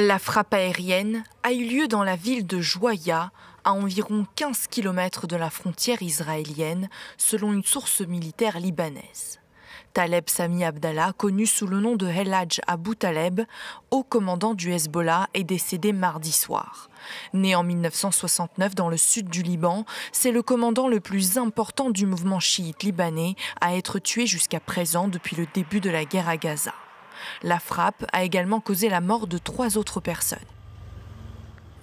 La frappe aérienne a eu lieu dans la ville de Joya, à environ 15 km de la frontière israélienne, selon une source militaire libanaise. Taleb Sami Abdallah, connu sous le nom de Helaj Abu Taleb, haut commandant du Hezbollah, est décédé mardi soir. Né en 1969 dans le sud du Liban, c'est le commandant le plus important du mouvement chiite libanais à être tué jusqu'à présent depuis le début de la guerre à Gaza. La frappe a également causé la mort de trois autres personnes.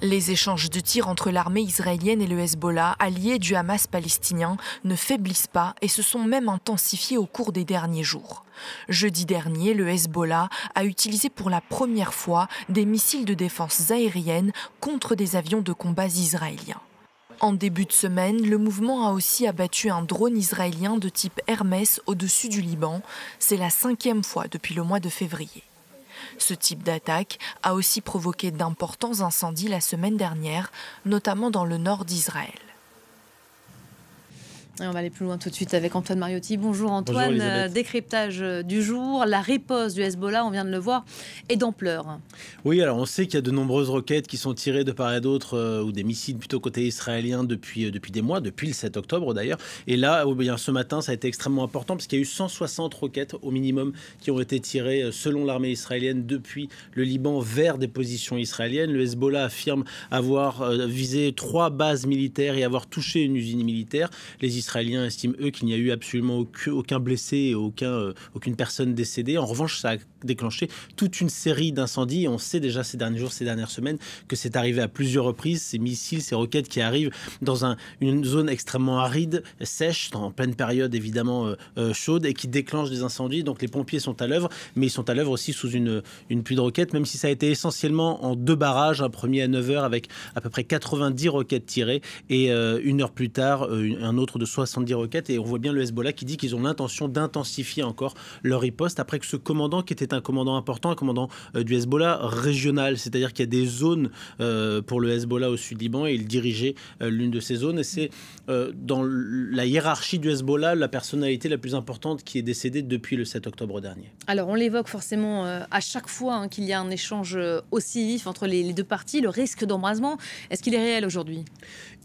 Les échanges de tirs entre l'armée israélienne et le Hezbollah, alliés du Hamas palestinien, ne faiblissent pas et se sont même intensifiés au cours des derniers jours. Jeudi dernier, le Hezbollah a utilisé pour la première fois des missiles de défense aérienne contre des avions de combat israéliens. En début de semaine, le mouvement a aussi abattu un drone israélien de type Hermès au-dessus du Liban. C'est la cinquième fois depuis le mois de février. Ce type d'attaque a aussi provoqué d'importants incendies la semaine dernière, notamment dans le nord d'Israël on va aller plus loin tout de suite avec Antoine Mariotti. Bonjour Antoine. Euh, décryptage euh, du jour. La riposte du Hezbollah, on vient de le voir, est d'ampleur. Oui, alors on sait qu'il y a de nombreuses roquettes qui sont tirées de part et d'autre, euh, ou des missiles plutôt côté israélien depuis, depuis des mois, depuis le 7 octobre d'ailleurs. Et là, oh, bien, ce matin, ça a été extrêmement important parce qu'il y a eu 160 roquettes au minimum qui ont été tirées selon l'armée israélienne depuis le Liban vers des positions israéliennes. Le Hezbollah affirme avoir visé trois bases militaires et avoir touché une usine militaire. Les Israéliens estiment, eux, qu'il n'y a eu absolument aucun, blessé aucun, euh, aucune personne décédée. En revanche, ça a déclenché toute une série d'incendies. On sait déjà ces derniers jours, ces dernières semaines, que c'est arrivé à plusieurs reprises, ces missiles, ces roquettes qui arrivent dans une zone extrêmement aride, sèche, en pleine période évidemment euh, euh, chaude, et qui déclenchent des incendies. Donc les pompiers sont à l'œuvre, mais ils sont à l'œuvre aussi sous une, une pluie de roquettes, même si ça a été essentiellement en deux barrages, un premier à 9h avec à peu près 90 roquettes tirées, et une heure plus tard, un autre de 70 roquettes. Et on voit bien le Hezbollah qui dit qu'ils ont l'intention d'intensifier encore leur riposte après que ce commandant, qui était un commandant important, un commandant euh, du Hezbollah régional, c'est-à-dire qu'il y a des zones euh, pour le Hezbollah au sud-Liban et il dirigeait euh, l'une de ces zones. Et c'est dans la hiérarchie du Hezbollah la personnalité la plus importante qui est décédée depuis le 7 octobre dernier. Alors on l'évoque forcément à chaque fois hein, qu'il y a un échange aussi vif entre les deux parties, le risque d'embrasement, est-ce qu'il est réel aujourd'hui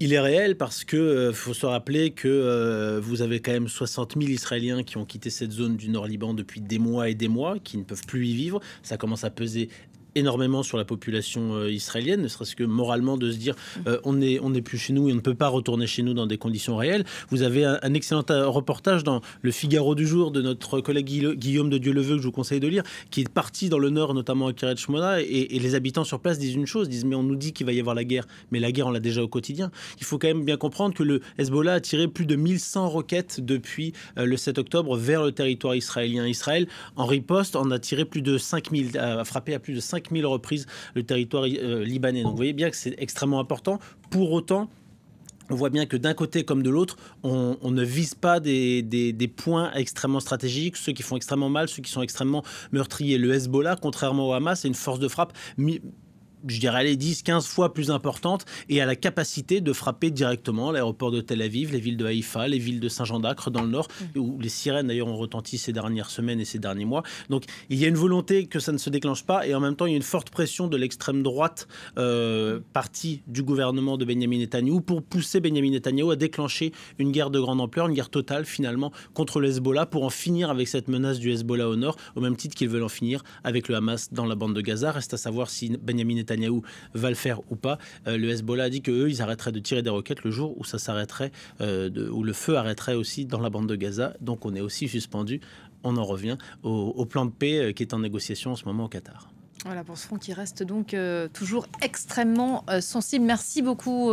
Il est réel parce qu'il faut se rappeler que euh, vous avez quand même 60 000 Israéliens qui ont quitté cette zone du Nord-Liban depuis des mois et des mois, qui ne peuvent plus y vivre. Ça commence à peser énormément sur la population euh, israélienne, ne serait-ce que moralement de se dire euh, on n'est on est plus chez nous et on ne peut pas retourner chez nous dans des conditions réelles. Vous avez un, excellent euh, reportage dans Le Figaro du jour de notre collègue Guillaume de Dieuleveux que je vous conseille de lire, qui est parti dans le nord, notamment à Kiryat Shmona, et, les habitants sur place disent une chose, disent mais on nous dit qu'il va y avoir la guerre, mais la guerre on l'a déjà au quotidien. Il faut quand même bien comprendre que le Hezbollah a tiré plus de 1100 roquettes depuis le 7 octobre vers le territoire israélien. Israël, en riposte, en a tiré plus de 5000, a frappé à plus de 5000 mille reprises le territoire euh, libanais. Donc vous voyez bien que c'est extrêmement important. Pour autant, on voit bien que d'un côté comme de l'autre, on, ne vise pas des, des, points extrêmement stratégiques, ceux qui font extrêmement mal, ceux qui sont extrêmement meurtriers. Le Hezbollah, contrairement au Hamas, c'est une force de frappe je dirais, les 10-15 fois plus importante et a la capacité de frapper directement l'aéroport de Tel Aviv, les villes de Haïfa, les villes de Saint-Jean-d'Acre dans le nord, mmh. où les sirènes d'ailleurs ont retenti ces dernières semaines et ces derniers mois. Donc il y a une volonté que ça ne se déclenche pas et en même temps il y a une forte pression de l'extrême droite, euh, partie du gouvernement de Benjamin Netanyahu, pour pousser Benjamin Netanyahu à déclencher une guerre de grande ampleur, une guerre totale finalement contre le Hezbollah pour en finir avec cette menace du Hezbollah au nord, au même titre qu'ils veulent en finir avec le Hamas dans la bande de Gaza. Reste à savoir si Benjamin Netanyahu Netanyahou va le faire ou pas. Euh, le Hezbollah a dit eux ils arrêteraient de tirer des roquettes le jour où ça s'arrêterait, euh, où le feu arrêterait aussi dans la bande de Gaza. Donc on est aussi suspendu, on en revient, au, plan de paix euh, qui est en négociation en ce moment au Qatar. Voilà pour ce front qui reste donc toujours extrêmement sensible. Merci beaucoup.